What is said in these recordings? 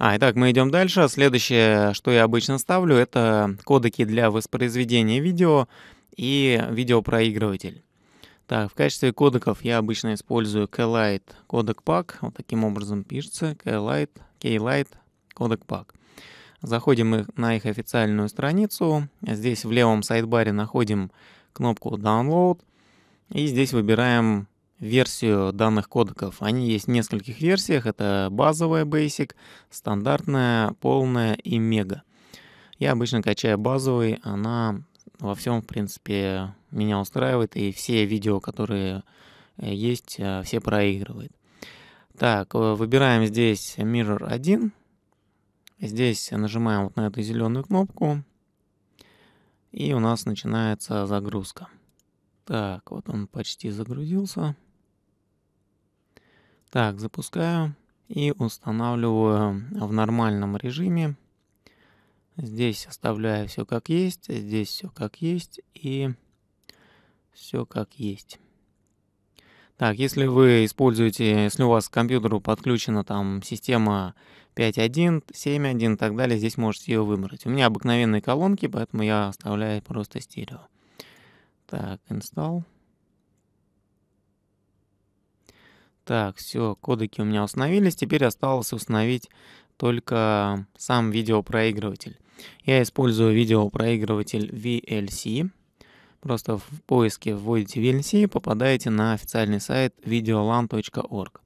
А, итак, мы идем дальше. Следующее, что я обычно ставлю, это кодеки для воспроизведения видео и видеопроигрыватель. Так, в качестве кодеков я обычно использую K-Lite кодек Pack. Вот таким образом пишется K-Lite, K-Lite кодек Pack. Заходим на их официальную страницу. Здесь в левом сайдбаре находим кнопку Download. И здесь выбираем версию данных кодеков. Они есть в нескольких версиях. Это базовая Basic, стандартная, полная и мега. Я обычно качаю базовый, она во всем, в принципе, меня устраивает, и все видео, которые э, есть, э, все проигрывает. Так, э, выбираем здесь Mirror 1. Здесь нажимаем вот на эту зеленую кнопку, и у нас начинается загрузка. Так, вот он почти загрузился. Так, запускаю и устанавливаю в нормальном режиме. Здесь оставляю все как есть, здесь все как есть и все как есть. Так, если вы используете, если у вас к компьютеру подключена там система 5.1, 7.1 и так далее, здесь можете ее выбрать. У меня обыкновенные колонки, поэтому я оставляю просто стерео. Так, install. Так, все, кодеки у меня установились. Теперь осталось установить только сам видеопроигрыватель. Я использую видеопроигрыватель VLC. Просто в поиске вводите VLC и попадаете на официальный сайт videolan.org.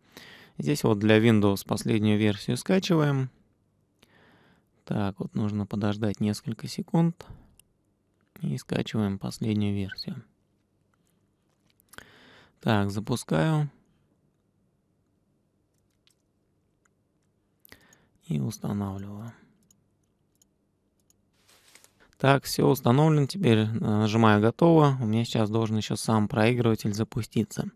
Здесь вот для Windows последнюю версию скачиваем. Так, вот нужно подождать несколько секунд. И скачиваем последнюю версию. Так, запускаю. и устанавливаю. Так, все установлено. Теперь э, нажимаю «Готово». У меня сейчас должен еще сам проигрыватель запуститься.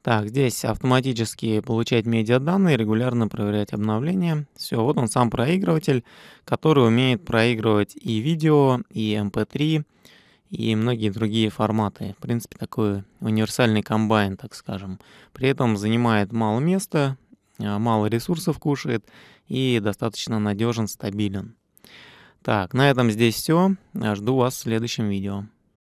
Так, здесь автоматически получать медиаданные, регулярно проверять обновления. Все, вот он сам проигрыватель, который умеет проигрывать и видео, и mp3, эм и многие другие форматы. В принципе, такой универсальный комбайн, так скажем. При этом занимает мало места, а, мало ресурсов кушает и достаточно надежен, стабилен. Так, на этом здесь все. Жду вас в следующем видео.